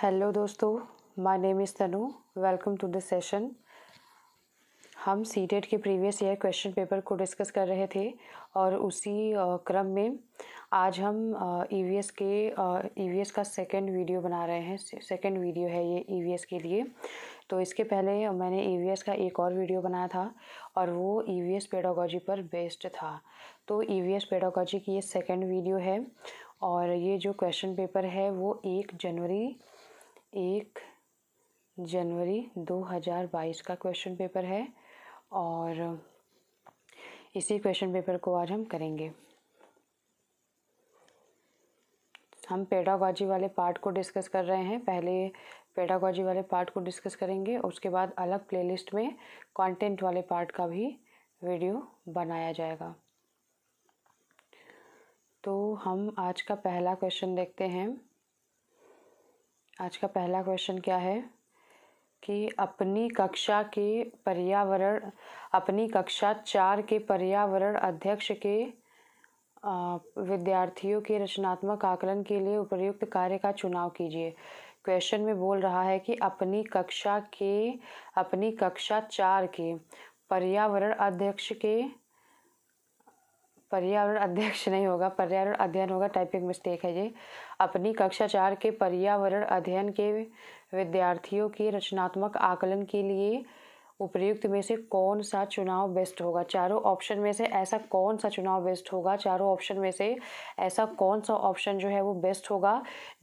hello दोस्तों my name is Tanu welcome to this session हम C e के previous year question paper को discuss कर रहे थे और उसी क्रम में आज हम ई वी एस के ई वी एस का सेकेंड वीडियो बना रहे हैं सेकेंड वीडियो है ये ई वी एस के लिए तो इसके पहले मैंने ई वी एस का एक और वीडियो बनाया था और वो ई वी एस पेडागोजी पर बेस्ड था तो ई वी एस पेडागोजी की ये सेकेंड वीडियो है और ये जो क्वेश्चन पेपर है वो एक जनवरी एक जनवरी 2022 का क्वेश्चन पेपर है और इसी क्वेश्चन पेपर को आज हम करेंगे हम पेडागॉजी वाले पार्ट को डिस्कस कर रहे हैं पहले पेडागॉजी वाले पार्ट को डिस्कस करेंगे उसके बाद अलग प्लेलिस्ट में कंटेंट वाले पार्ट का भी वीडियो बनाया जाएगा तो हम आज का पहला क्वेश्चन देखते हैं आज का पहला क्वेश्चन क्या है कि अपनी कक्षा के पर्यावरण अपनी कक्षा चार के पर्यावरण अध्यक्ष के विद्यार्थियों के रचनात्मक आकलन के लिए उपयुक्त कार्य का चुनाव कीजिए क्वेश्चन में बोल रहा है कि अपनी कक्षा के अपनी कक्षा चार के पर्यावरण अध्यक्ष के पर्यावरण अध्यक्ष नहीं होगा पर्यावरण अध्ययन होगा टाइपिंग मिस्टेक है ये अपनी कक्षा चार के पर्यावरण अध्ययन के विद्यार्थियों के रचनात्मक आकलन के लिए उपयुक्त में से कौन सा चुनाव बेस्ट होगा चारों ऑप्शन में से ऐसा कौन सा चुनाव बेस्ट होगा चारों ऑप्शन में से ऐसा कौन सा ऑप्शन जो है वो बेस्ट होगा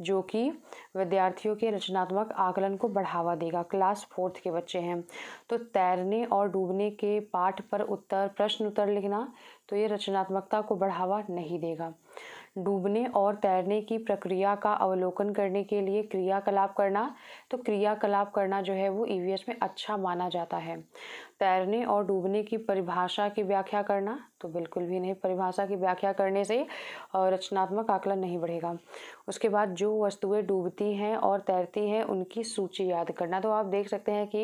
जो कि विद्यार्थियों के रचनात्मक आकलन को बढ़ावा देगा क्लास फोर्थ के बच्चे हैं तो तैरने और डूबने के पाठ पर उत्तर प्रश्न उत्तर लिखना तो ये रचनात्मकता को बढ़ावा नहीं देगा डूबने और तैरने की प्रक्रिया का अवलोकन करने के लिए क्रियाकलाप करना तो क्रियाकलाप करना जो है वो ई e में अच्छा माना जाता है तैरने और डूबने की परिभाषा की व्याख्या करना तो बिल्कुल भी नहीं परिभाषा की व्याख्या करने से रचनात्मक आकलन नहीं बढ़ेगा उसके बाद जो वस्तुएं डूबती हैं और तैरती हैं उनकी सूची याद करना तो आप देख सकते हैं कि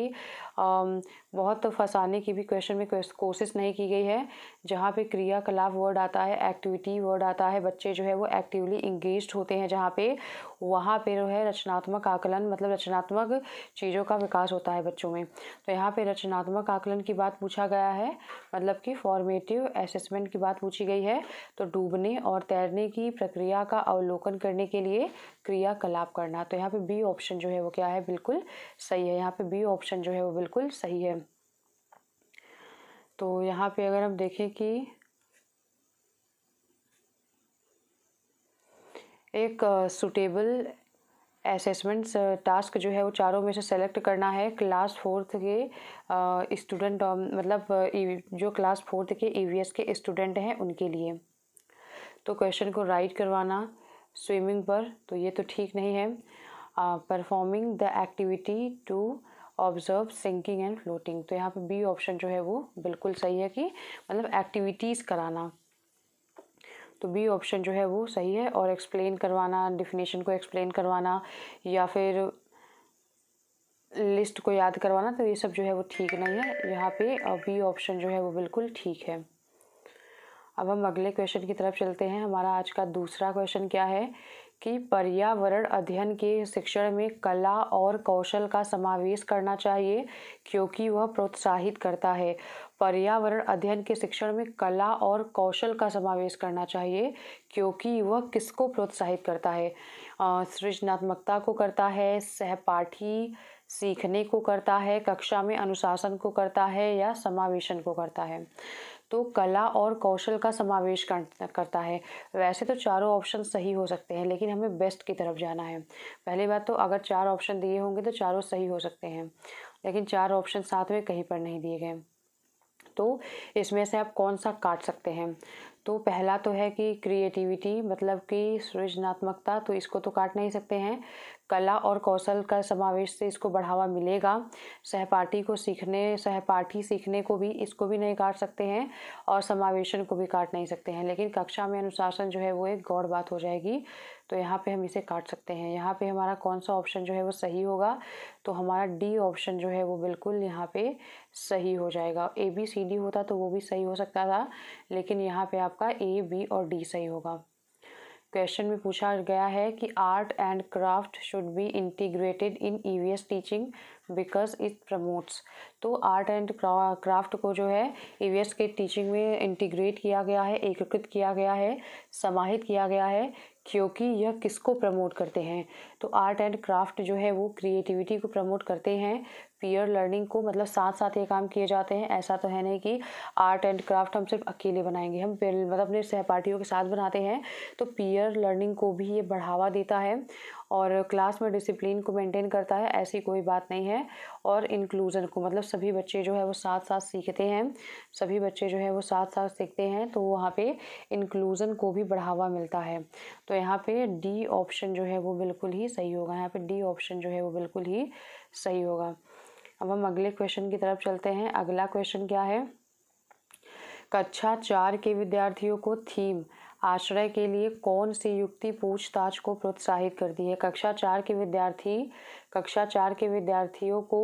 बहुत फंसाने की भी क्वेश्चन में कोशिश नहीं की गई है जहाँ पे क्रियाकलाप वर्ड आता है एक्टिविटी वर्ड आता है बच्चे जो है वो एक्टिवली इंगेज होते हैं जहाँ पे वहाँ पे जो है रचनात्मक आकलन मतलब रचनात्मक चीज़ों का विकास होता है बच्चों में तो यहाँ पे रचनात्मक आकलन की बात पूछा गया है मतलब कि फॉर्मेटिव असेसमेंट की बात पूछी गई है तो डूबने और तैरने की प्रक्रिया का अवलोकन करने के लिए क्रियाकलाप करना तो यहाँ पर बी ऑप्शन जो है वो क्या है बिल्कुल सही है यहाँ पर बी ऑप्शन जो है वो बिल्कुल सही है तो यहाँ पे अगर हम देखें कि एक सूटेबल असेसमेंट टास्क जो है वो चारों में से सेलेक्ट करना है क्लास फोर्थ के स्टूडेंट मतलब e, जो क्लास फोर्थ के ई e के स्टूडेंट हैं उनके लिए तो क्वेश्चन को राइट करवाना स्विमिंग पर तो ये तो ठीक नहीं है performing the activity to observe sinking and floating तो यहाँ पे बी ऑप्शन जो है वो बिल्कुल सही है कि मतलब एक्टिविटीज़ कराना तो बी ऑप्शन जो है वो सही है और एक्सप्लेन करवाना डिफिनेशन को एक्सप्लेन करवाना या फिर लिस्ट को याद करवाना तो ये सब जो है वो ठीक नहीं है यहाँ पे बी ऑप्शन जो है वो बिल्कुल ठीक है अब हम अगले क्वेश्चन की तरफ चलते हैं हमारा आज का दूसरा क्वेश्चन क्या है कि पर्यावरण अध्ययन के शिक्षण में कला और कौशल का समावेश करना चाहिए क्योंकि वह प्रोत्साहित करता है पर्यावरण अध्ययन के शिक्षण में कला और कौशल का समावेश करना चाहिए क्योंकि वह किसको प्रोत्साहित करता है सृजनात्मकता को करता है सहपाठी सीखने को करता है कक्षा में अनुशासन को करता है या समावेशन को करता है तो कला और कौशल का समावेश करता है वैसे तो चारों ऑप्शन सही हो सकते हैं लेकिन हमें बेस्ट की तरफ जाना है पहली बात तो अगर चार ऑप्शन दिए होंगे तो चारों सही हो सकते हैं लेकिन चार ऑप्शन साथ में कहीं पर नहीं दिए गए तो इसमें से आप कौन सा काट सकते हैं तो पहला तो है कि क्रिएटिविटी मतलब कि सृजनात्मकता तो इसको तो काट नहीं सकते हैं कला और कौशल का समावेश से इसको बढ़ावा मिलेगा सहपाठी को सीखने सहपाठी सीखने को भी इसको भी नहीं काट सकते हैं और समावेशन को भी काट नहीं सकते हैं लेकिन कक्षा में अनुशासन जो है वो एक गौड़ बात हो जाएगी तो यहाँ पे हम इसे काट सकते हैं यहाँ पे हमारा कौन सा ऑप्शन जो है वो सही होगा तो हमारा डी ऑप्शन जो है वो बिल्कुल यहाँ पे सही हो जाएगा ए बी सी डी होता तो वो भी सही हो सकता था लेकिन यहाँ पे आपका ए बी और डी सही होगा क्वेश्चन में पूछा गया है कि art and craft should be integrated in E teaching because it promotes तो आर्ट एंड क्राफ्ट को जो है ईवीएस के टीचिंग में इंटीग्रेट किया गया है एकीकृत किया गया है समाहित किया गया है क्योंकि यह किसको प्रमोट करते हैं तो आर्ट एंड क्राफ्ट जो है वो क्रिएटिविटी को प्रमोट करते हैं पीयर लर्निंग को मतलब साथ साथ ये काम किए जाते हैं ऐसा तो है नहीं कि आर्ट एंड क्राफ्ट हम सिर्फ अकेले बनाएंगे हम मतलब अपने सहपाठियों के साथ बनाते हैं तो पीयर लर्निंग को भी ये बढ़ावा देता है और क्लास में डिसिप्लिन को मेंटेन करता है ऐसी कोई बात नहीं है और इंक्लूज़न को मतलब सभी बच्चे जो है वो साथ साथ सीखते हैं सभी बच्चे जो है वो साथ साथ सीखते हैं तो वहाँ पे इंक्लूज़न को भी बढ़ावा मिलता है तो यहाँ पे डी ऑप्शन जो है वो बिल्कुल ही सही होगा यहाँ पे डी ऑप्शन जो है वो बिल्कुल ही सही होगा अब हम अगले क्वेश्चन की तरफ चलते हैं अगला क्वेश्चन क्या है कक्षा चार के विद्यार्थियों को थीम आश्रय के लिए कौन सी युक्ति पूछताछ को प्रोत्साहित करती है कक्षा चार के विद्यार्थी कक्षा चार के विद्यार्थियों को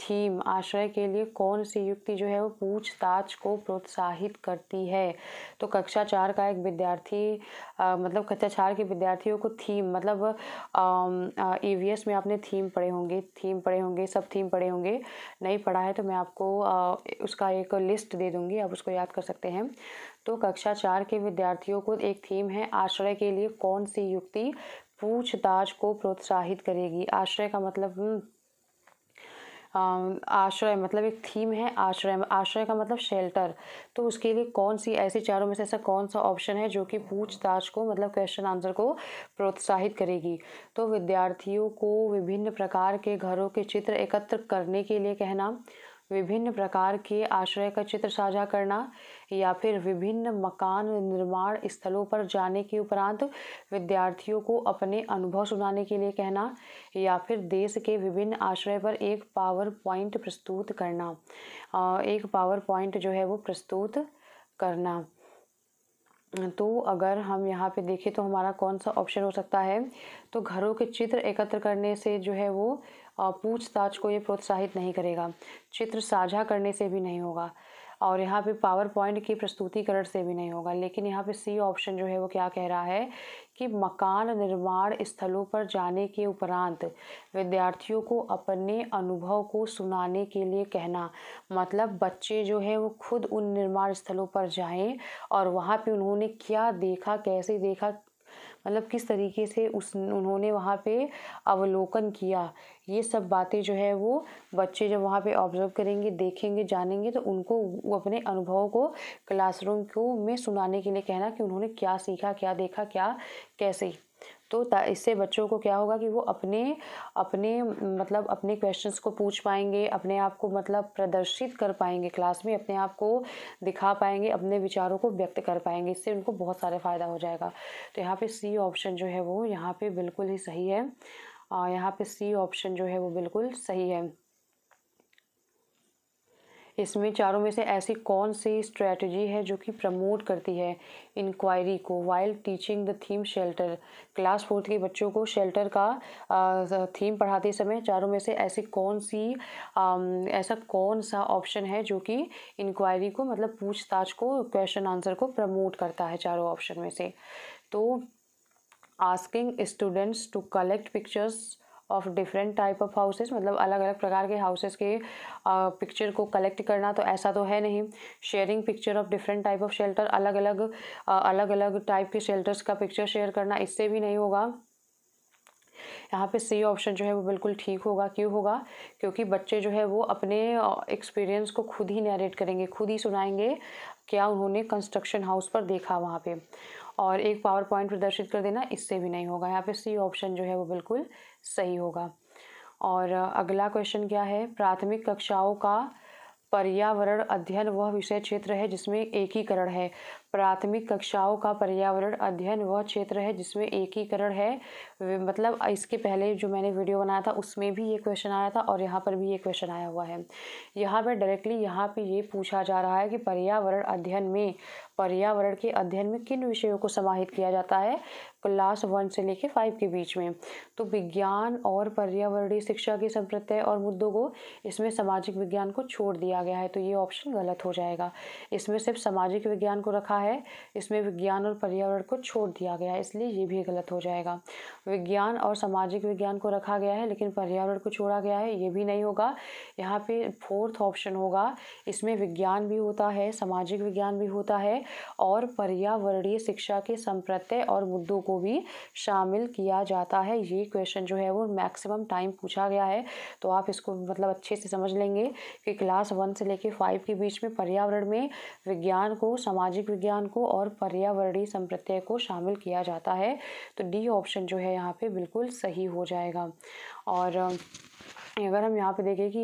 थीम आश्रय के लिए कौन सी युक्ति जो है वो पूछताछ को प्रोत्साहित करती है तो कक्षा चार का एक विद्यार्थी आ, मतलब कक्षा चार के विद्यार्थियों को थीम मतलब ई वी एस में आपने थीम पढ़े होंगे थीम पढ़े होंगे सब थीम पढ़े होंगे नहीं पढ़ा है तो मैं आपको आ, उसका एक लिस्ट दे दूँगी आप उसको याद कर सकते हैं तो कक्षा चार के विद्यार्थियों को एक थीम है आश्रय के लिए कौन सी युक्ति पूछताछ को प्रोत्साहित करेगी आश्रय का मतलब हम्म, आश्रय मतलब एक थीम है आश्रय आश्रय का मतलब शेल्टर तो उसके लिए कौन सी ऐसी चारों में से ऐसा कौन सा ऑप्शन है जो कि पूछताछ को मतलब क्वेश्चन आंसर को प्रोत्साहित करेगी तो विद्यार्थियों को विभिन्न प्रकार के घरों के चित्र एकत्र करने के लिए कहना विभिन्न प्रकार के आश्रय का चित्र साझा करना या फिर विभिन्न मकान निर्माण स्थलों पर जाने के उपरांत विद्यार्थियों को अपने अनुभव सुनाने के लिए कहना या फिर देश के विभिन्न आश्रय पर एक पावर पॉइंट प्रस्तुत करना एक पावर पॉइंट जो है वो प्रस्तुत करना तो अगर हम यहाँ पे देखें तो हमारा कौन सा ऑप्शन हो सकता है तो घरों के चित्र एकत्र करने से जो है वो पूछताछ को ये प्रोत्साहित नहीं करेगा चित्र साझा करने से भी नहीं होगा और यहाँ पे पावर पॉइंट की प्रस्तुतिकरण से भी नहीं होगा लेकिन यहाँ पे सी ऑप्शन जो है वो क्या कह रहा है कि मकान निर्माण स्थलों पर जाने के उपरांत विद्यार्थियों को अपने अनुभव को सुनाने के लिए कहना मतलब बच्चे जो है वो खुद उन निर्माण स्थलों पर जाएं और वहाँ पे उन्होंने क्या देखा कैसे देखा मतलब किस तरीके से उस उन्होंने वहाँ पे अवलोकन किया ये सब बातें जो है वो बच्चे जब वहाँ पे ऑब्जर्व करेंगे देखेंगे जानेंगे तो उनको वो अपने अनुभवों को क्लासरूम को में सुनाने के लिए कहना कि उन्होंने क्या सीखा क्या देखा क्या कैसे तो इससे बच्चों को क्या होगा कि वो अपने अपने मतलब अपने क्वेश्चंस को पूछ पाएंगे अपने आप को मतलब प्रदर्शित कर पाएंगे क्लास में अपने आप को दिखा पाएंगे अपने विचारों को व्यक्त कर पाएंगे इससे उनको बहुत सारा फ़ायदा हो जाएगा तो यहाँ पे सी ऑप्शन जो है वो यहाँ पे बिल्कुल ही सही है यहाँ पे सी ऑप्शन जो है वो बिल्कुल सही है इसमें चारों में से ऐसी कौन सी स्ट्रेटजी है जो कि प्रमोट करती है इंक्वायरी को while teaching the theme shelter class fourth के बच्चों को शेल्टर का थीम पढ़ाते समय चारों में से ऐसी कौन सी ऐसा कौन सा ऑप्शन है जो कि इंक्वायरी को मतलब पूछताछ को क्वेश्चन आंसर को प्रमोट करता है चारों ऑप्शन में से तो asking students to collect pictures of different type of houses मतलब अलग अलग प्रकार के हाउसेस के पिक्चर को कलेक्ट करना तो ऐसा तो है नहीं sharing picture of different type of shelter अलग अलग अलग अलग टाइप के शेल्टर्स का पिक्चर शेयर करना इससे भी नहीं होगा यहाँ पे सी ऑप्शन जो है वो बिल्कुल ठीक होगा क्यों होगा क्योंकि बच्चे जो है वो अपने एक्सपीरियंस को खुद ही नरेट करेंगे खुद ही सुनाएंगे क्या उन्होंने कंस्ट्रक्शन हाउस पर देखा वहाँ पे और एक पावर पॉइंट प्रदर्शित कर देना इससे भी नहीं होगा यहाँ पे सी ऑप्शन जो है वो बिल्कुल सही होगा और अगला क्वेश्चन क्या है प्राथमिक कक्षाओं का पर्यावरण अध्ययन वह विषय क्षेत्र है जिसमें एकीकरण है प्राथमिक कक्षाओं का पर्यावरण अध्ययन वह क्षेत्र है जिसमें एकीकरण है मतलब इसके पहले जो मैंने वीडियो बनाया था उसमें भी ये क्वेश्चन आया था और यहाँ पर भी ये क्वेश्चन आया हुआ है यहाँ पर डायरेक्टली यहाँ पे ये पूछा जा रहा है कि पर्यावरण अध्ययन में पर्यावरण के अध्ययन में किन विषयों को समाहित किया जाता है क्लास वन से लेके फाइव के बीच में तो विज्ञान और पर्यावरणीय शिक्षा के संप्रत्यय और मुद्दों को इसमें सामाजिक विज्ञान को छोड़ दिया गया है तो ये ऑप्शन गलत हो जाएगा इसमें सिर्फ सामाजिक विज्ञान को रखा है इसमें विज्ञान और पर्यावरण को छोड़ दिया गया है इसलिए ये भी गलत हो जाएगा विज्ञान और सामाजिक विज्ञान को रखा गया है लेकिन पर्यावरण को छोड़ा गया है ये भी नहीं होगा यहाँ पे फोर्थ ऑप्शन होगा इसमें विज्ञान भी होता है सामाजिक विज्ञान भी होता है और पर्यावरणीय शिक्षा के संप्रत्यय और मुद्दों को को भी शामिल किया जाता है ये क्वेश्चन जो है वो मैक्सिमम टाइम पूछा गया है तो आप इसको मतलब अच्छे से समझ लेंगे कि क्लास वन से लेके फाइव के बीच में पर्यावरण में विज्ञान को सामाजिक विज्ञान को और पर्यावरणीय संप्रत्यय को शामिल किया जाता है तो डी ऑप्शन जो है यहाँ पर बिल्कुल सही हो जाएगा और अगर हम यहाँ पे देखें कि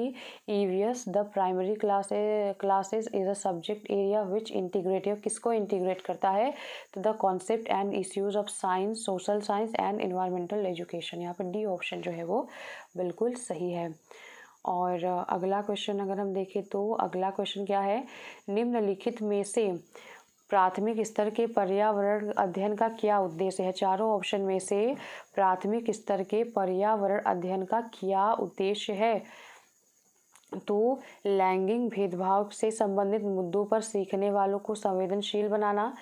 E V S the primary classes classes is a subject area which integrative किसको इंटीग्रेट करता है तो the concept and issues of science social science and environmental education यहाँ पर डी ऑप्शन जो है वो बिल्कुल सही है और अगला क्वेश्चन अगर हम देखें तो अगला क्वेश्चन क्या है निम्नलिखित में से प्राथमिक स्तर के पर्यावरण अध्ययन का क्या उद्देश्य है चारों ऑप्शन में से प्राथमिक स्तर के पर्यावरण अध्ययन का क्या उद्देश्य है तो लैंगिक भेदभाव से संबंधित मुद्दों पर सीखने वालों को संवेदनशील बनाना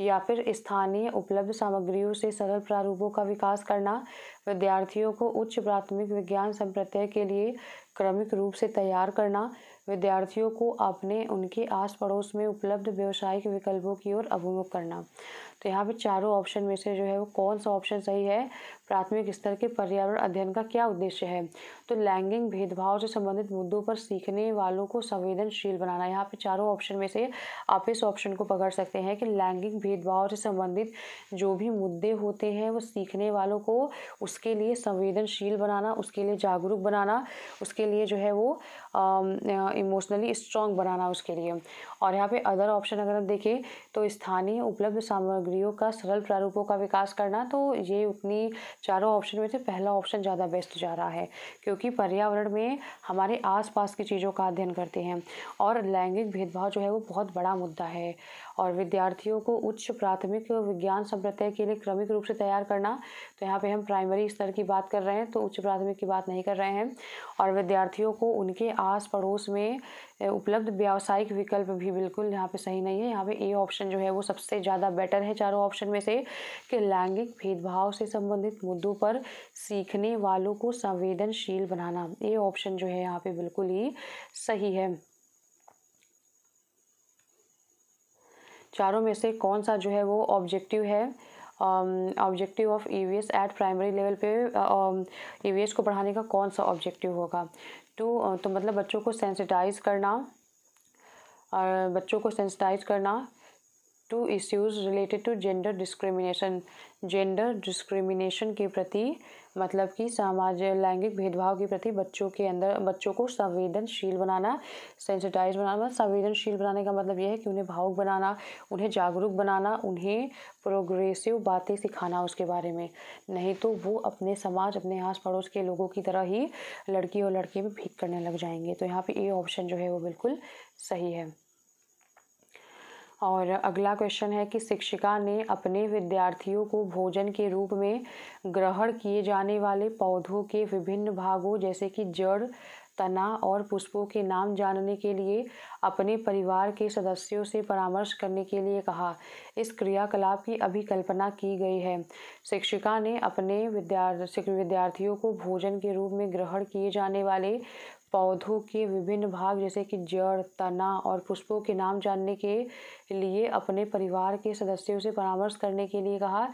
या फिर स्थानीय उपलब्ध सामग्रियों से सरल प्रारूपों का विकास करना विद्यार्थियों को उच्च प्राथमिक विज्ञान संप्रत्यय के लिए क्रमिक रूप से तैयार करना विद्यार्थियों को अपने उनके आस पड़ोस में उपलब्ध व्यवसायिक विकल्पों की ओर अभिमुख करना तो यहाँ पे चारों ऑप्शन में से जो है वो कौन सा ऑप्शन सही है प्राथमिक स्तर के पर्यावरण अध्ययन का क्या उद्देश्य है तो लैंगिक भेदभाव से संबंधित मुद्दों पर सीखने वालों को संवेदनशील बनाना यहाँ पे चारों ऑप्शन में से आप इस ऑप्शन को पकड़ सकते हैं कि लैंगिक भेदभाव से संबंधित जो भी मुद्दे होते हैं वो सीखने वालों को उसके लिए संवेदनशील बनाना उसके लिए जागरूक बनाना उसके लिए जो है वो इमोशनली um, स्ट्रॉन्ग बनाना उसके लिए और यहाँ पे अदर ऑप्शन अगर हम देखें तो स्थानीय उपलब्ध सामग्रियों का सरल प्रारूपों का विकास करना तो ये उतनी चारों ऑप्शन में से पहला ऑप्शन ज़्यादा बेस्ट जा रहा है क्योंकि पर्यावरण में हमारे आसपास की चीज़ों का अध्ययन करते हैं और लैंगिक भेदभाव जो है वो बहुत बड़ा मुद्दा है और विद्यार्थियों को उच्च प्राथमिक विज्ञान संप्रत्यय के लिए क्रमिक रूप से तैयार करना तो यहाँ पे हम प्राइमरी स्तर की बात कर रहे हैं तो उच्च प्राथमिक की बात नहीं कर रहे हैं और विद्यार्थियों को उनके आस पड़ोस में उपलब्ध व्यावसायिक विकल्प भी बिल्कुल यहाँ पे सही नहीं है यहाँ पे ए ऑप्शन जो है वो सबसे ज़्यादा बेटर है चारों ऑप्शन में से कि लैंगिक भेदभाव से संबंधित मुद्दों पर सीखने वालों को संवेदनशील बनाना ए ऑप्शन जो है यहाँ पे बिल्कुल ही सही है चारों में से कौन सा जो है वो ऑब्जेक्टिव है objective of E V S at primary level पे ई वी एस को बढ़ाने का कौन सा ऑब्जेक्टिव होगा तो uh, तो मतलब बच्चों को सेंसिटाइज करना और बच्चों को सेंसिटाइज करना to issues related to gender discrimination gender discrimination के प्रति मतलब कि समाज लैंगिक भेदभाव के प्रति बच्चों के अंदर बच्चों को संवेदनशील बनाना सेंसिटाइज बनाना मतलब संवेदनशील बनाने का मतलब यह है कि उन्हें भावुक बनाना उन्हें जागरूक बनाना उन्हें प्रोग्रेसिव बातें सिखाना उसके बारे में नहीं तो वो अपने समाज अपने आस पड़ोस के लोगों की तरह ही लड़की और लड़के में भीत करने लग जाएंगे तो यहाँ पे ए ऑप्शन जो है वो बिल्कुल सही है और अगला क्वेश्चन है कि शिक्षिका ने अपने विद्यार्थियों को भोजन के रूप में ग्रहण किए जाने वाले पौधों के विभिन्न भागों जैसे कि जड़ तना और पुष्पों के नाम जानने के लिए अपने परिवार के सदस्यों से परामर्श करने के लिए कहा इस क्रियाकलाप की अभी कल्पना की गई है शिक्षिका ने अपने विद्यार्थी विद्यार्थियों को भोजन के रूप में ग्रहण किए जाने वाले पौधों के विभिन्न भाग जैसे कि जड़ तना और पुष्पों के नाम जानने के लिए अपने परिवार के सदस्यों से परामर्श करने के लिए कहा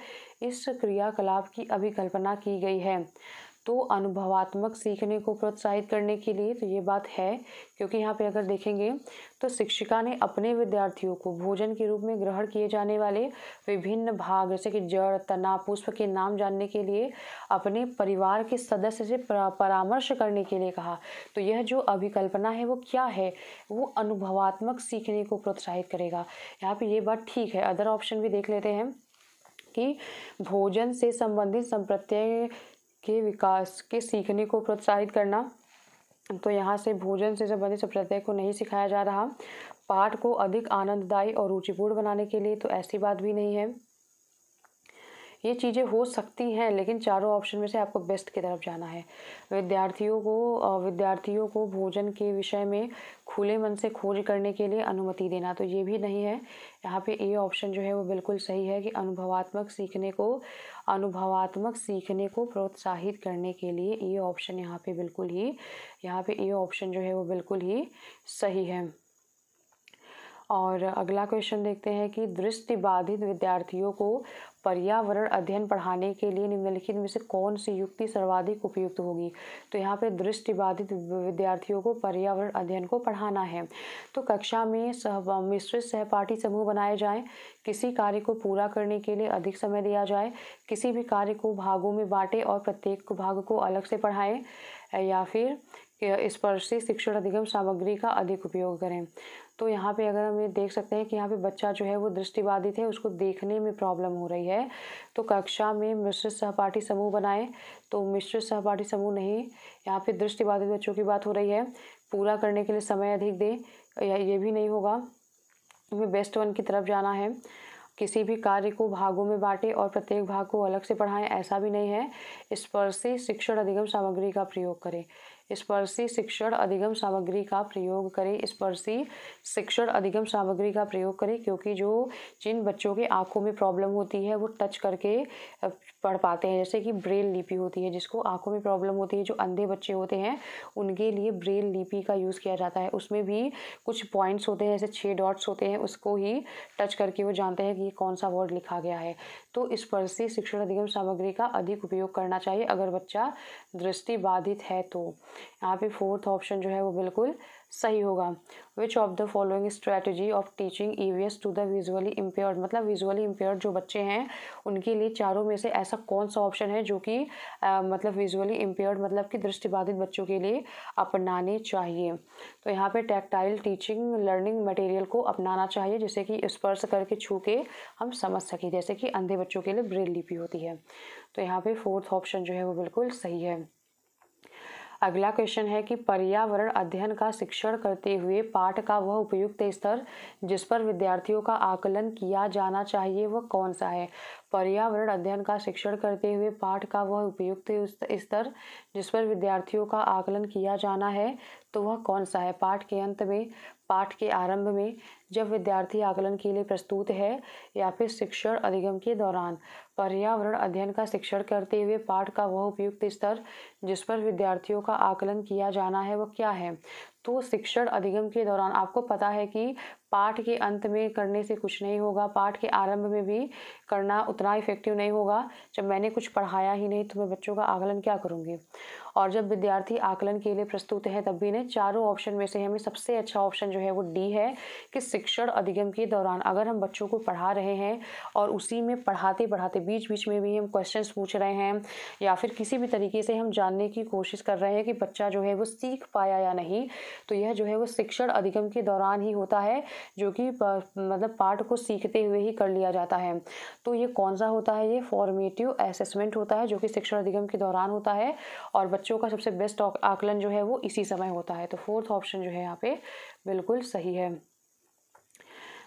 इस क्रियाकलाप की अभिकल्पना की गई है तो अनुभवात्मक सीखने को प्रोत्साहित करने के लिए तो ये बात है क्योंकि यहाँ पे अगर देखेंगे तो शिक्षिका ने अपने विद्यार्थियों को भोजन के रूप में ग्रहण किए जाने वाले विभिन्न भाग जैसे कि जड़ तना पुष्प के नाम जानने के लिए अपने परिवार के सदस्य से परामर्श करने के लिए कहा तो यह जो अभिकल्पना है वो क्या है वो अनुभवात्मक सीखने को प्रोत्साहित करेगा यहाँ पर ये बात ठीक है अदर ऑप्शन भी देख लेते हैं कि भोजन से संबंधित संप्रत्यय के विकास के सीखने को प्रोत्साहित करना तो यहाँ से भोजन से संबंधित संप्रदाय को नहीं सिखाया जा रहा पाठ को अधिक आनंददायी और रुचिपूर्ण बनाने के लिए तो ऐसी बात भी नहीं है ये चीज़ें हो सकती हैं लेकिन चारों ऑप्शन में से आपको बेस्ट की तरफ जाना है विद्यार्थियों को विद्यार्थियों को भोजन के विषय में खुले मन से खोज करने के लिए अनुमति देना तो ये भी नहीं है यहाँ पे ए ऑप्शन जो है वो बिल्कुल सही है कि अनुभवात्मक सीखने को अनुभवात्मक सीखने को प्रोत्साहित करने के लिए ए ऑप्शन यहाँ पे बिल्कुल ही यहाँ पर ए ऑप्शन जो है वो बिल्कुल ही सही है और अगला क्वेश्चन देखते हैं कि दृष्टि बाधित विद्यार्थियों को पर्यावरण अध्ययन पढ़ाने के लिए निम्नलिखित में से कौन सी युक्ति सर्वाधिक उपयुक्त होगी तो यहाँ पे दृष्टिबाधित विद्यार्थियों को पर्यावरण अध्ययन को पढ़ाना है तो कक्षा में सह मिश्रित सहपाठी समूह बनाए जाएं किसी कार्य को पूरा करने के लिए अधिक समय दिया जाए किसी भी कार्य को भागों में बांटे और प्रत्येक भाग को अलग से पढ़ाएँ या फिर स्पर्शी शिक्षण अधिगम सामग्री का अधिक उपयोग करें तो यहाँ पे अगर हम ये देख सकते हैं कि यहाँ पे बच्चा जो है वो दृष्टिबाधित है उसको देखने में प्रॉब्लम हो रही है तो कक्षा में मिश्रित सहपाठी समूह बनाएं तो मिश्रित सहपाठी समूह नहीं यहाँ पे दृष्टिबाधित बच्चों की बात हो रही है पूरा करने के लिए समय अधिक दें या ये भी नहीं होगा हमें बेस्ट वन की तरफ जाना है किसी भी कार्य को भागों में बांटें और प्रत्येक भाग को अलग से पढ़ाएं ऐसा भी नहीं है इस पर से शिक्षण अधिगम सामग्री का प्रयोग करें स्पर्शी शिक्षण अधिगम सामग्री का प्रयोग करें स्पर्शी शिक्षण अधिगम सामग्री का प्रयोग करें क्योंकि जो जिन बच्चों के आँखों में प्रॉब्लम होती है वो टच करके पढ़ पाते हैं जैसे कि ब्रेल लिपि होती है जिसको आंखों में प्रॉब्लम होती है जो अंधे बच्चे होते हैं उनके लिए ब्रेल लिपि का यूज़ किया जाता है उसमें भी कुछ पॉइंट्स होते हैं जैसे छः डॉट्स होते हैं उसको ही टच करके वो जानते हैं कि ये कौन सा वर्ड लिखा गया है तो इस पर से शिक्षण अधिगम सामग्री का अधिक उपयोग करना चाहिए अगर बच्चा दृष्टि बाधित है तो यहाँ पे फोर्थ ऑप्शन जो है वो बिल्कुल सही होगा which of the following strategy of teaching E V S to the visually impair मतलब विजुअली इम्पेयर जो बच्चे हैं उनके लिए चारों में से ऐसा कौन सा ऑप्शन है जो कि मतलब विजुअली इम्पेयर मतलब कि दृष्टिबाधित बच्चों के लिए अपनाने चाहिए तो यहाँ पे टैक्टाइल टीचिंग लर्निंग मटेरियल को अपनाना चाहिए जिससे कि स्पर्श करके छू के हम समझ सकें जैसे कि अंधे बच्चों के लिए ब्रेल लिपि होती है तो यहाँ पर फोर्थ ऑप्शन जो है वो बिल्कुल सही है अगला क्वेश्चन है कि पर्यावरण अध्ययन का शिक्षण करते हुए पाठ का वह उपयुक्त स्तर जिस पर विद्यार्थियों का आकलन किया जाना चाहिए वह कौन सा है पर्यावरण अध्ययन का शिक्षण करते हुए पाठ का वह उपयुक्त स्तर जिस पर विद्यार्थियों का आकलन किया जाना है तो वह कौन सा है पाठ के अंत में पाठ के आरंभ में जब विद्यार्थी आकलन के लिए प्रस्तुत है या फिर शिक्षण अधिगम के दौरान पर्यावरण अध्ययन का शिक्षण करते हुए पाठ का वह उपयुक्त स्तर जिस पर विद्यार्थियों का आकलन किया जाना है वह क्या है तो शिक्षण अधिगम के दौरान आपको पता है कि पाठ के अंत में करने से कुछ नहीं होगा पाठ के आरंभ में भी करना उतना इफेक्टिव नहीं होगा जब मैंने कुछ पढ़ाया ही नहीं तो मैं बच्चों का आकलन क्या करूँगी और जब विद्यार्थी आकलन के लिए प्रस्तुत है तब भी इन्हें चारों ऑप्शन में से हमें सबसे अच्छा ऑप्शन जो है वो डी है कि शिक्षण अधिगम के दौरान अगर हम बच्चों को पढ़ा रहे हैं और उसी में पढ़ाते पढ़ाते बीच बीच में भी हम क्वेश्चंस पूछ रहे हैं या फिर किसी भी तरीके से हम जानने की कोशिश कर रहे हैं कि बच्चा जो है वो सीख पाया या नहीं तो यह जो है वो शिक्षण अधिगम के दौरान ही होता है जो कि मतलब पाठ को सीखते हुए ही कर लिया जाता है तो ये कौन सा होता है ये फॉर्मेटिव असेसमेंट होता है जो कि शिक्षण अधिगम के दौरान होता है और बच्चों का सबसे बेस्ट आकलन जो है वो इसी समय होता है तो फोर्थ ऑप्शन जो है यहाँ पे बिल्कुल सही है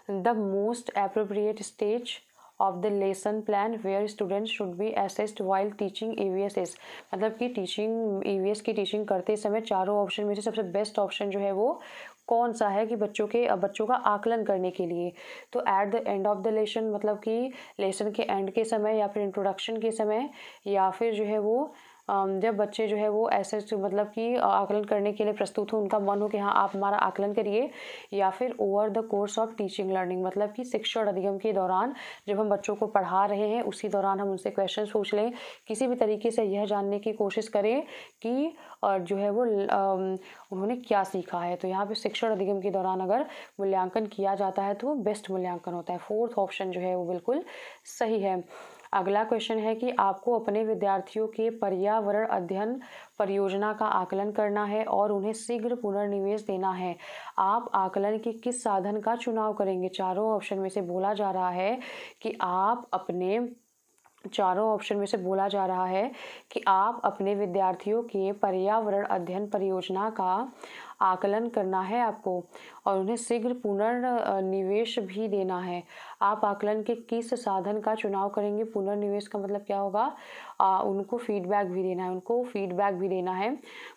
the most appropriate stage of the lesson plan where student should be assessed while teaching E V S S मतलब कि टीचिंग ई वी एस की टीचिंग करते समय चारों ऑप्शन में से सबसे बेस्ट ऑप्शन जो है वो कौन सा है कि बच्चों के बच्चों का आकलन करने के लिए तो at the end of the lesson मतलब कि लेसन के एंड के समय या फिर इंट्रोडक्शन के समय या फिर जो है वो जब बच्चे जो है वो ऐसे मतलब कि आकलन करने के लिए प्रस्तुत हो उनका मन हो कि हाँ आप हमारा आकलन करिए या फिर over the course of teaching learning मतलब कि शिक्षण अधिगम के दौरान जब हम बच्चों को पढ़ा रहे हैं उसी दौरान हम उनसे क्वेश्चन पूछ लें किसी भी तरीके से यह जानने की कोशिश करें कि जो है वो उन्होंने क्या सीखा है तो यहाँ पे शिक्षण अधिगम के दौरान अगर मूल्यांकन किया जाता है तो वो बेस्ट मूल्यांकन होता है फोर्थ ऑप्शन जो है वो बिल्कुल सही है अगला क्वेश्चन है कि आपको अपने विद्यार्थियों के पर्यावरण अध्ययन परियोजना का आकलन करना है और उन्हें शीघ्र पुनर्निवेश देना है आप आकलन के किस साधन का चुनाव करेंगे चारों ऑप्शन में से बोला जा रहा है कि आप अपने चारों ऑप्शन में से बोला जा रहा है कि आप अपने विद्यार्थियों के पर्यावरण अध्ययन परियोजना का आकलन करना है आपको और उन्हें शीघ्र पुनर्निवेश भी देना है आप आकलन के किस साधन का चुनाव करेंगे पुनर्निवेश का मतलब क्या होगा आ, उनको फीडबैक भी देना है उनको फीडबैक भी देना है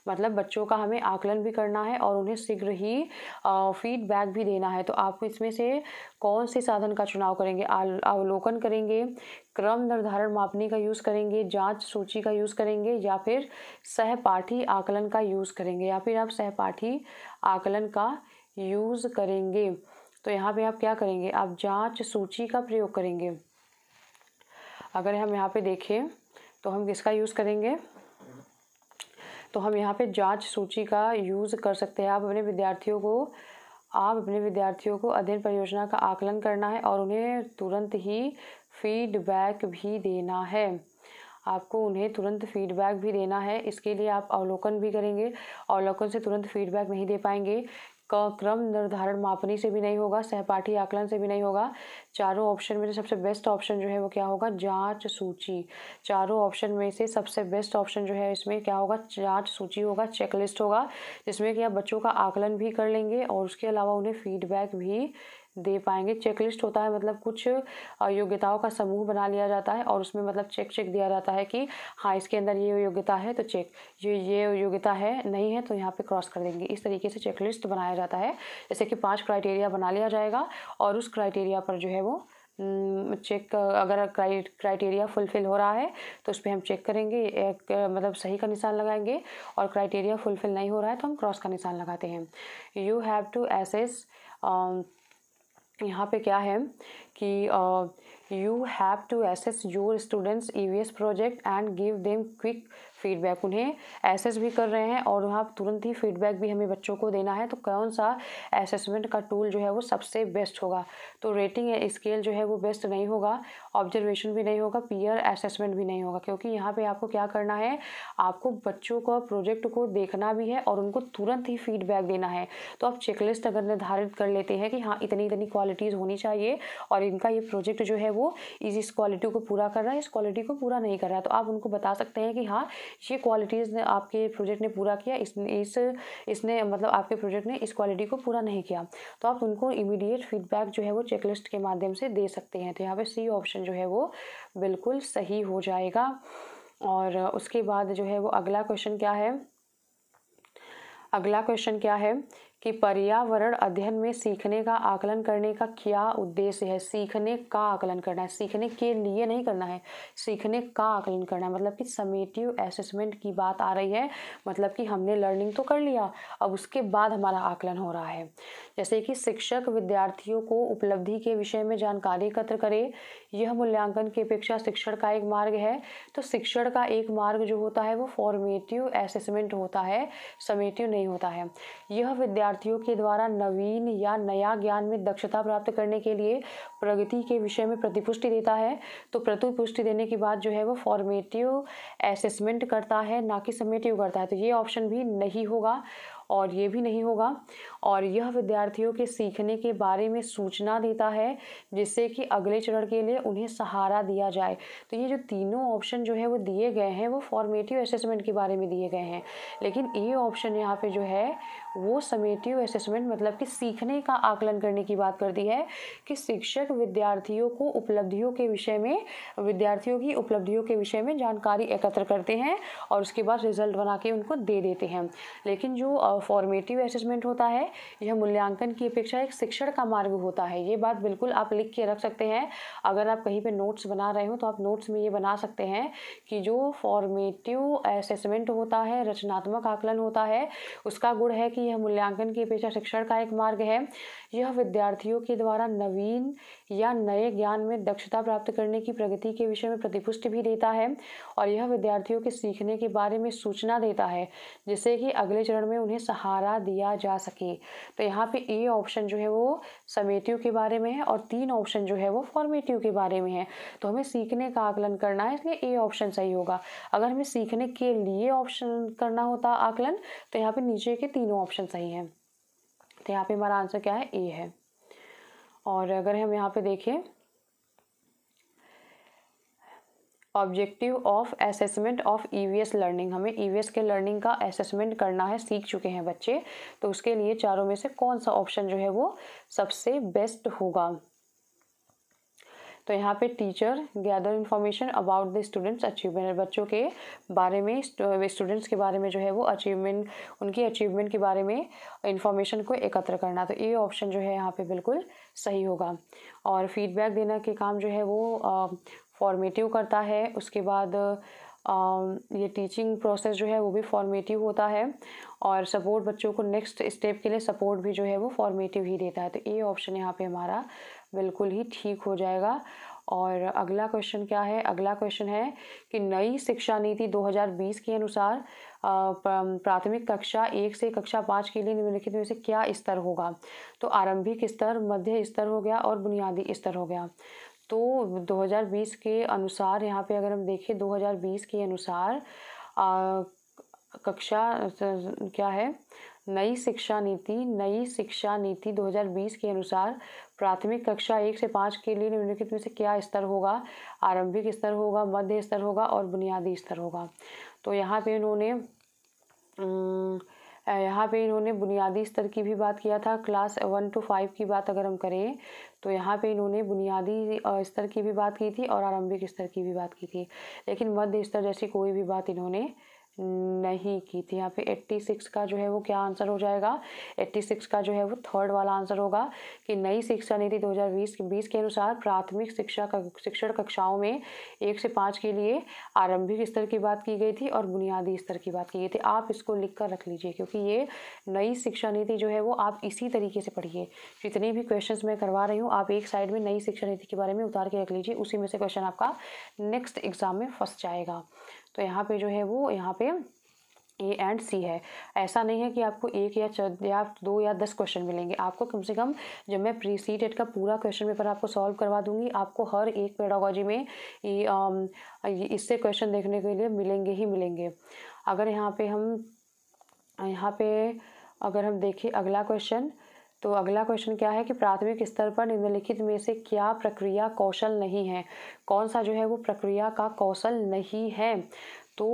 मतलब बच्चों का हमें आकलन भी करना है और उन्हें शीघ्र ही फीडबैक भी देना है तो आप इसमें से कौन से साधन का चुनाव करेंगे अवलोकन करेंगे क्रम निर्धारण मापने का यूज़ करेंगे जांच सूची का यूज़ करेंगे या फिर सहपाठी आकलन का यूज़ करेंगे या फिर आप सहपाठी की आकलन का यूज़ करेंगे तो यहाँ पे आप क्या करेंगे आप जांच सूची का प्रयोग करेंगे अगर हम यहाँ पे देखें तो हम किसका यूज़ करेंगे तो हम यहाँ पे जांच सूची का यूज़ कर सकते हैं आप अपने विद्यार्थियों को आप अपने विद्यार्थियों को अध्ययन परियोजना का आकलन करना है और उन्हें तुरंत ही फीडबैक भी देना है आपको उन्हें तुरंत फीडबैक भी देना है इसके लिए आप अवलोकन भी करेंगे अवलोकन से तुरंत फीडबैक नहीं दे पाएंगे क्रम निर्धारण मापनी से भी नहीं होगा सहपाठी आकलन से भी नहीं होगा चारों ऑप्शन में से सबसे बेस्ट ऑप्शन जो है वो क्या होगा जांच सूची चारों ऑप्शन में से सबसे बेस्ट ऑप्शन जो है इसमें क्या होगा जांच सूची होगा चेकलिस्ट होगा जिसमें कि आप बच्चों का आकलन भी कर लेंगे और उसके अलावा उन्हें फीडबैक भी दे पाएंगे चेकलिस्ट होता है मतलब कुछ योग्यताओं का समूह बना लिया जाता है और उसमें मतलब चेक चेक दिया जाता है कि हाँ इसके अंदर ये योग्यता है तो चेक ये ये योग्यता है नहीं है तो यहाँ पे क्रॉस कर देंगे इस तरीके से चेकलिस्ट बनाया जाता है जैसे कि पाँच क्राइटेरिया बना लिया जाएगा और उस क्राइटेरिया पर जो है है वो चेक अगर क्राइटेरिया फुलफ़िल हो रहा है तो उस पर हम चेक करेंगे एक मतलब सही का निशान लगाएंगे और क्राइटेरिया फुलफ़िल नहीं हो रहा है तो हम क्रॉस का निशान लगाते हैं यू हैव टू एसेस यहाँ पे क्या है कि you have to assess your students E V S project and give them quick feedback उन्हें एसेस भी कर रहे हैं और वहाँ तुरंत ही फीडबैक भी हमें बच्चों को देना है तो कौन सा असेसमेंट का टूल जो है वो सबसे बेस्ट होगा तो रेटिंग स्केल जो है वो बेस्ट नहीं होगा ऑब्जर्वेशन भी नहीं होगा पीयर असेसमेंट भी नहीं होगा क्योंकि यहाँ पे आपको क्या करना है आपको बच्चों को प्रोजेक्ट को देखना भी है और उनको तुरंत ही फीडबैक देना है तो आप चेकलिस्ट अगर निर्धारित कर लेते हैं कि हाँ इतनी इतनी क्वालिटीज़ होनी चाहिए और इनका ये प्रोजेक्ट जो है वो इस इस क्वालिटी को पूरा कर रहा है इस क्वालिटी को पूरा नहीं कर रहा है तो आप उनको बता सकते हैं कि हाँ ये क्वालिटीज़ ने आपके प्रोजेक्ट ने पूरा किया इस, इस इसने मतलब आपके प्रोजेक्ट ने इस क्वालिटी को पूरा नहीं किया तो आप उनको इमीडिएट फीडबैक जो है वो चेकलिस्ट के माध्यम से दे सकते हैं तो यहाँ पर सी ऑप्शन जो है वो बिल्कुल सही हो जाएगा और उसके बाद जो है वो अगला क्वेश्चन क्या है अगला क्वेश्चन क्या है कि पर्यावरण अध्ययन में सीखने का आकलन करने का क्या उद्देश्य है सीखने का आकलन करना है सीखने के लिए नहीं करना है सीखने का आकलन करना है मतलब कि समेटिव असेसमेंट की बात आ रही है मतलब कि हमने लर्निंग तो कर लिया अब उसके बाद हमारा आकलन हो रहा है जैसे कि शिक्षक विद्यार्थियों को उपलब्धि के विषय में जानकारी एकत्र करे यह मूल्यांकन की अपेक्षा शिक्षण का एक मार्ग है तो शिक्षण का एक मार्ग जो होता है वो फॉर्मेटिव असेसमेंट होता है समेटिव नहीं होता है यह विद्यार्थियों के द्वारा नवीन या नया ज्ञान में दक्षता प्राप्त करने के लिए प्रगति के विषय में प्रतिपुष्टि देता है तो प्रतिपुष्टि देने के बाद जो है वो फॉर्मेटिव असेसमेंट करता है ना कि समेटिव करता है तो ये ऑप्शन भी नहीं होगा और ये भी नहीं होगा और यह विद्यार्थियों के सीखने के बारे में सूचना देता है जिससे कि अगले चरण के लिए उन्हें सहारा दिया जाए तो ये जो तीनों ऑप्शन जो है वो दिए गए हैं वो फॉर्मेटिव असेसमेंट के बारे में दिए गए हैं लेकिन ये ऑप्शन यहाँ पे जो है वो समेटिव असेसमेंट मतलब कि सीखने का आकलन करने की बात कर दी है कि शिक्षक विद्यार्थियों को उपलब्धियों के विषय में विद्यार्थियों की उपलब्धियों के विषय में जानकारी एकत्र करते हैं और उसके बाद रिजल्ट बना के उनको दे देते हैं लेकिन जो फॉर्मेटिव असेसमेंट होता है यह मूल्यांकन की अपेक्षा एक शिक्षण का मार्ग होता है ये बात बिल्कुल आप लिख के रख सकते हैं अगर आप कहीं पर नोट्स बना रहे हो तो आप नोट्स में ये बना सकते हैं कि जो फॉर्मेटिव असेसमेंट होता है रचनात्मक आकलन होता है उसका गुण है कि यह मूल्यांकन की पेशा शिक्षण का एक मार्ग है यह विद्यार्थियों के द्वारा नवीन या नए ज्ञान में दक्षता प्राप्त करने की प्रगति के विषय में प्रतिपुष्टि भी देता है और यह विद्यार्थियों के सीखने के बारे में सूचना देता है जिससे कि अगले चरण में उन्हें सहारा दिया जा सके तो यहाँ पे ए ऑप्शन जो है वो समेटिव के बारे में है और तीन ऑप्शन जो है वो फॉर्मेटिव के बारे में है तो हमें सीखने का आकलन करना है इसलिए ए ऑप्शन सही होगा अगर हमें सीखने के लिए ऑप्शन करना होता आकलन तो यहाँ पे नीचे के तीनों ऑप्शन सही हैं तो यहाँ पे हमारा आंसर क्या है ए है और अगर हम यहाँ पे देखें objective of assessment of EVS learning हमें ईवीएस e के लर्निंग का असेसमेंट करना है सीख चुके हैं बच्चे तो उसके लिए चारों में से कौन सा ऑप्शन जो है वो सबसे बेस्ट होगा तो यहाँ पे teacher gather information about the students achievement बच्चों के बारे में स्टूडेंट्स के बारे में जो है वो अचीवमेंट उनकी अचीवमेंट के बारे में इन्फॉर्मेशन को एकत्र करना तो ये ऑप्शन जो है यहाँ पे बिल्कुल सही होगा और फीडबैक देना के काम जो है वो फॉर्मेटिव करता है उसके बाद ये टीचिंग प्रोसेस जो है वो भी फॉर्मेटिव होता है और सपोर्ट बच्चों को नेक्स्ट स्टेप के लिए सपोर्ट भी जो है वो फॉर्मेटिव ही देता है तो ये ऑप्शन यहाँ पे हमारा बिल्कुल ही ठीक हो जाएगा और अगला क्वेश्चन क्या है अगला क्वेश्चन है कि नई शिक्षा नीति 2020 के अनुसार प्राथमिक कक्षा एक से कक्षा पाँच के लिए निम्नलिखित में से क्या स्तर होगा तो आरंभिक स्तर मध्य स्तर हो गया और बुनियादी स्तर हो गया तो 2020 के अनुसार यहाँ पे अगर हम देखें 2020 के अनुसार आ, कक्षा क्या है नई शिक्षा नीति नई शिक्षा नीति 2020 के अनुसार प्राथमिक कक्षा एक से पाँच के लिए निम्नलिखित में से क्या स्तर होगा आरंभिक स्तर होगा मध्य स्तर होगा और बुनियादी स्तर होगा तो यहाँ पे इन्होंने यहाँ पे इन्होंने बुनियादी स्तर की भी बात किया था क्लास वन टू फाइव की बात अगर हम करें तो यहाँ पे इन्होंने बुनियादी स्तर की भी बात की थी और आरंभिक स्तर की भी बात की थी लेकिन मध्य स्तर जैसी कोई भी बात इन्होंने नहीं की थी यहाँ पे 86 का जो है वो क्या आंसर हो जाएगा 86 का जो है वो थर्ड वाला आंसर होगा कि नई शिक्षा नीति 2020 के बीस के अनुसार प्राथमिक शिक्षा शिक्षण कक्षाओं में एक से पाँच के लिए आरंभिक स्तर की बात की गई थी और बुनियादी स्तर की बात की गई थी आप इसको लिख कर रख लीजिए क्योंकि ये नई शिक्षा नीति जो है वो आप इसी तरीके से पढ़िए जितने भी क्वेश्चन मैं करवा रही हूँ आप एक साइड में नई शिक्षा नीति के बारे में उतार के रख लीजिए उसी में से क्वेश्चन आपका नेक्स्ट एग्जाम में फंस जाएगा तो यहाँ पे जो है वो यहाँ पे ए एंड सी है ऐसा नहीं है कि आपको एक या चौदह या दो या दस क्वेश्चन मिलेंगे आपको कम से कम जब मैं प्री सी टेट का पूरा क्वेश्चन पेपर आपको सॉल्व करवा दूंगी आपको हर एक पेडागोजी में ये um, इससे क्वेश्चन देखने के लिए मिलेंगे ही मिलेंगे अगर यहाँ पे हम यहाँ पे अगर हम देखें अगला क्वेश्चन तो अगला क्वेश्चन क्या है कि प्राथमिक स्तर पर निम्नलिखित में से क्या प्रक्रिया कौशल नहीं है कौन सा जो है वो प्रक्रिया का कौशल नहीं है तो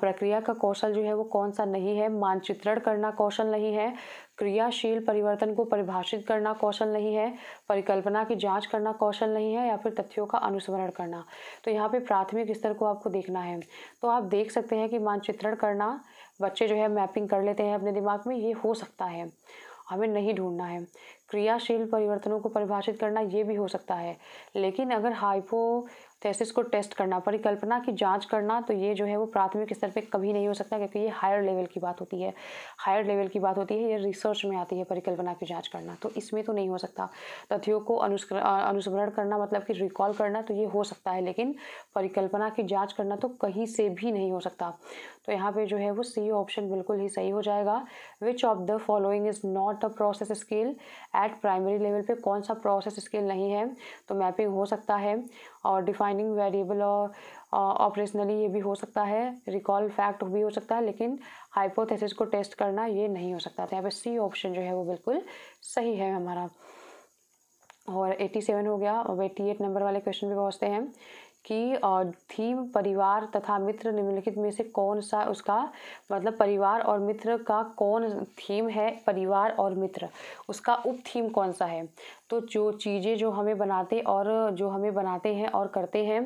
प्रक्रिया का कौशल जो है वो कौन सा नहीं है मानचित्रण करना कौशल नहीं है क्रियाशील परिवर्तन को परिभाषित करना कौशल नहीं है परिकल्पना की जांच करना कौशल नहीं है या फिर तथ्यों का अनुस्मरण करना तो यहाँ पे प्राथमिक स्तर को आपको देखना है तो आप देख सकते हैं कि मानचित्रण करना बच्चे जो है मैपिंग कर लेते हैं अपने दिमाग में ये हो सकता है हमें नहीं ढूंढना है क्रियाशील परिवर्तनों को परिभाषित करना ये भी हो सकता है लेकिन अगर हाइपोथेसिस को टेस्ट करना परिकल्पना की जांच करना तो ये जो है वो प्राथमिक स्तर पे कभी नहीं हो सकता क्योंकि ये हायर लेवल की बात होती है हायर लेवल की बात होती है ये रिसर्च में आती है परिकल्पना की जाँच करना तो इसमें तो नहीं हो सकता तथ्यों को अनुस्मरण करना मतलब कि रिकॉल करना तो ये हो सकता है लेकिन परिकल्पना की जाँच करना तो कहीं से भी नहीं हो सकता तो यहाँ पे जो है वो सी ऑप्शन बिल्कुल ही सही हो जाएगा which of the following is not a process skill at primary level पे कौन सा प्रोसेस स्किल नहीं है तो मैपिंग हो सकता है और डिफाइनिंग वेरिएबल और ऑपरेशनली ये भी हो सकता है रिकॉल फैक्ट भी हो सकता है लेकिन हाइपोथेसिस को टेस्ट करना ये नहीं हो सकता तो यहाँ पर सी ऑप्शन जो है वो बिल्कुल सही है हमारा और एटी सेवन हो गया अब एटी एट नंबर वाले क्वेश्चन भी पहुँचते हैं कि थीम परिवार तथा मित्र निम्नलिखित में से कौन सा उसका मतलब परिवार और मित्र का कौन थीम है परिवार और मित्र उसका उप थीम कौन सा है तो जो चीज़ें जो हमें बनाते और जो हमें बनाते हैं और करते हैं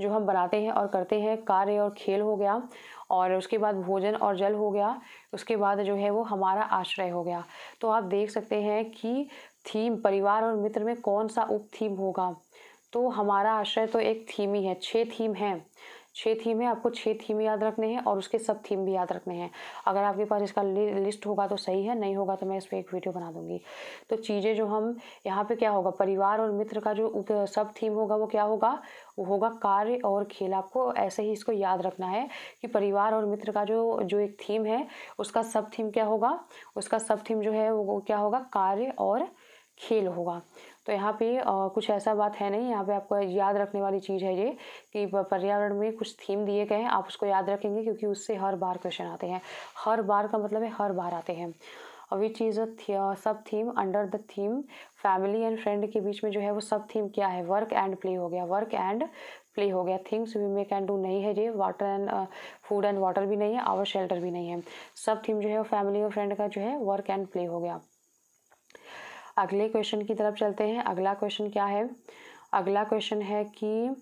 जो हम बनाते हैं और करते हैं कार्य और खेल हो गया और उसके बाद भोजन और जल हो गया उसके बाद जो है वो हमारा आश्रय हो गया तो आप देख सकते हैं कि थीम परिवार और मित्र में कौन सा उप थीम होगा तो हमारा आश्रय तो एक थीम ही है छः थीम है छः थीम है आपको छः थीम याद रखने हैं और उसके सब थीम भी याद रखने हैं अगर आपके पास इसका लिस्ट होगा तो सही है नहीं होगा तो मैं इस पर एक वीडियो बना दूंगी तो चीज़ें जो हम यहाँ पे क्या होगा परिवार और मित्र का जो सब थीम होगा वो क्या होगा वो होगा कार्य और खेल आपको ऐसे ही इसको याद रखना है कि परिवार और मित्र का जो जो एक थीम है उसका सब थीम क्या होगा उसका सब थीम जो है वो क्या होगा कार्य और खेल होगा तो यहाँ पे कुछ ऐसा बात है नहीं यहाँ पे आपको याद रखने वाली चीज़ है ये कि पर्यावरण में कुछ थीम दिए गए हैं आप उसको याद रखेंगे क्योंकि उससे हर बार क्वेश्चन आते हैं हर बार का मतलब है हर बार आते हैं विच is a sub theme under the theme family and friend के बीच में जो है वो सब थीम क्या है वर्क एंड प्ले हो गया वर्क एंड प्ले हो गया things we may can do नहीं है ये water and food and water भी नहीं है आवर शेल्टर भी नहीं है सब थीम जो है वो फैमिली और फ्रेंड का जो है वर्क एंड प्ले हो गया अगले क्वेश्चन की तरफ चलते हैं अगला क्वेश्चन क्या है अगला क्वेश्चन है कि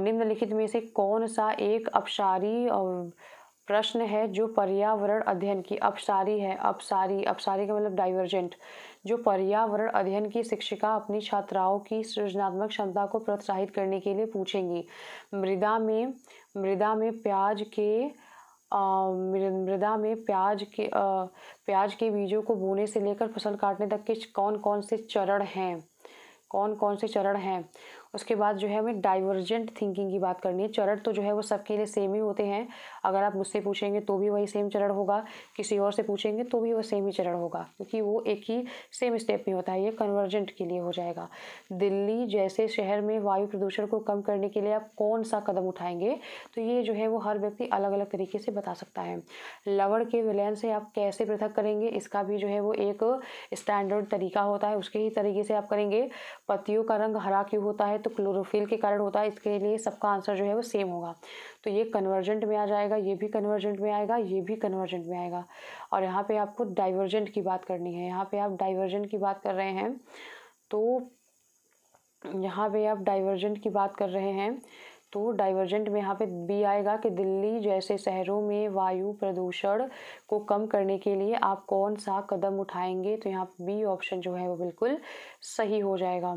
निम्नलिखित में से कौन सा एक अपसारी प्रश्न है जो पर्यावरण अध्ययन की अपसारी है अपसारी अपसारी का मतलब डाइवर्जेंट जो पर्यावरण अध्ययन की शिक्षिका अपनी छात्राओं की सृजनात्मक क्षमता को प्रोत्साहित करने के लिए पूछेंगी मृदा में मृदा में प्याज के मृदा में प्याज के प्याज के बीजों को बोने से लेकर फसल काटने तक के कौन कौन से चरण हैं कौन कौन से चरण हैं उसके बाद जो है हमें डाइवर्जेंट थिंकिंग की बात करनी है चरण तो जो है वो सबके लिए सेम ही होते हैं अगर आप मुझसे पूछेंगे तो भी वही सेम चरण होगा किसी और से पूछेंगे तो भी वो सेम ही चरण होगा क्योंकि वो एक ही सेम स्टेप में होता है ये कन्वर्जेंट के लिए हो जाएगा दिल्ली जैसे शहर में वायु प्रदूषण को कम करने के लिए आप कौन सा कदम उठाएंगे तो ये जो है वो हर व्यक्ति अलग अलग तरीके से बता सकता है लवड़ के विलयन से आप कैसे पृथक करेंगे इसका भी जो है वो एक स्टैंडर्ड तरीका होता है उसके ही तरीके से आप करेंगे पत्तियों का रंग हरा क्यों होता है तो क्लोरोफिल के कारण होता है इसके लिए सबका आंसर जो है वो सेम होगा तो ये कन्वर्जेंट में आ जाएगा ये भी कन्वर्जेंट में आएगा ये भी कन्वर्जेंट में आएगा और यहाँ पे आपको डाइवर्जेंट की बात करनी है यहाँ पे आप डाइवर्जेंट की बात कर रहे हैं तो यहाँ पे आप डाइवर्जेंट की बात कर रहे हैं तो डाइवर्जेंट में यहाँ पे बी आएगा कि दिल्ली जैसे शहरों में वायु प्रदूषण को कम करने के लिए आप कौन सा कदम उठाएंगे तो यहाँ बी ऑप्शन जो है वो बिल्कुल सही हो जाएगा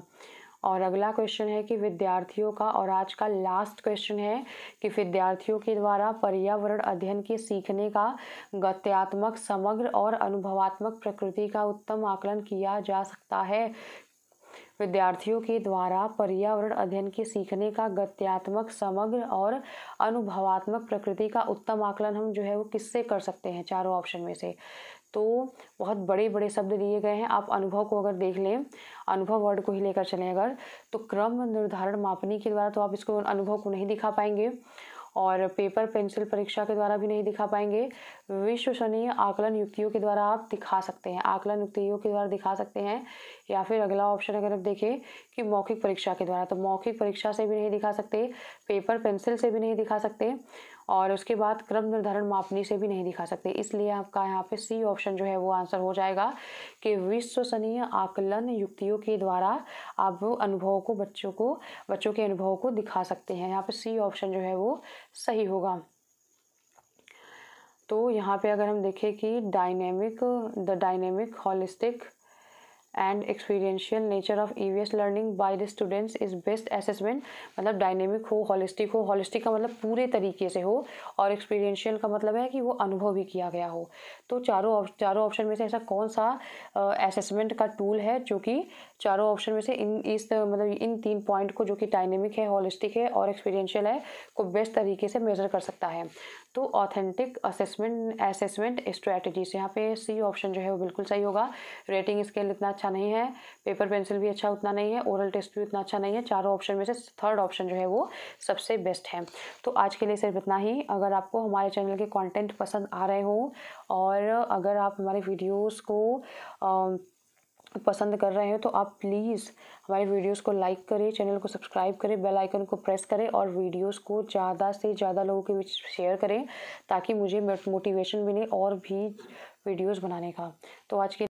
और अगला क्वेश्चन है कि विद्यार्थियों का और आज का लास्ट क्वेश्चन है कि विद्यार्थियों के द्वारा पर्यावरण अध्ययन के सीखने का गत्यात्मक समग्र और अनुभवात्मक प्रकृति का उत्तम आकलन किया जा सकता है विद्यार्थियों के द्वारा पर्यावरण अध्ययन के सीखने का गत्यात्मक समग्र और अनुभवात्मक प्रकृति का उत्तम आकलन हम जो है वो किससे कर सकते हैं चारों ऑप्शन में से तो बहुत बड़े बड़े शब्द दिए गए हैं आप अनुभव को अगर देख लें अनुभव वर्ड को ही लेकर चलें अगर तो क्रम निर्धारण मापनी के द्वारा तो आप इसको अनुभव को नहीं दिखा पाएंगे और पेपर पेंसिल परीक्षा के द्वारा भी नहीं दिखा पाएंगे विश्वसनीय आकलन युक्तियों के द्वारा आप दिखा सकते हैं आकलन युक्तियों के द्वारा दिखा सकते हैं या फिर अगला ऑप्शन अगर आप देखें कि मौखिक परीक्षा के द्वारा तो मौखिक परीक्षा से भी नहीं दिखा सकते पेपर पेंसिल से भी नहीं दिखा सकते और उसके बाद क्रम निर्धारण मापनी से भी नहीं दिखा सकते इसलिए आपका यहाँ पे सी ऑप्शन जो है वो आंसर हो जाएगा कि विश्वसनीय आकलन युक्तियों के द्वारा आप अनुभव को बच्चों को बच्चों के अनुभव को दिखा सकते हैं यहाँ पे सी ऑप्शन जो है वो सही होगा तो यहाँ पे अगर हम देखें कि dynamic the dynamic holistic and experiential nature of E learning by the students is best assessment मतलब डायनेमिक हो हॉलिस्टिक हो हॉलिस्टिक का मतलब पूरे तरीके से हो और एक्सपीरियंशियल का मतलब है कि वो अनुभव भी किया गया हो तो चारों चारों ऑप्शन में से ऐसा कौन सा असेसमेंट uh, का टूल है जो कि चारों ऑप्शन में से इन इस मतलब इन तीन पॉइंट को जो कि डायनेमिक है हॉलिस्टिक है और एक्सपीरियंशियल है को बेस्ट तरीके से मेज़र कर सकता है to authentic assessment assessment strategy यहाँ पे सी ऑप्शन जो है वो बिल्कुल सही होगा रेटिंग स्केल इतना अच्छा नहीं है पेपर पेंसिल भी अच्छा उतना नहीं है ओरल टेस्ट भी उतना अच्छा नहीं है चारों ऑप्शन में से थर्ड ऑप्शन जो है वो सबसे बेस्ट है तो आज के लिए सिर्फ इतना ही अगर आपको हमारे चैनल के कॉन्टेंट पसंद आ रहे हों और अगर आप हमारे वीडियोज़ को पसंद कर रहे हो तो आप प्लीज़ हमारे वीडियोस को लाइक करें चैनल को सब्सक्राइब करें बेल आइकन को प्रेस करें और वीडियोस को ज़्यादा से ज़्यादा लोगों के बीच शेयर करें ताकि मुझे मोटिवेशन मिले और भी वीडियोस बनाने का तो आज के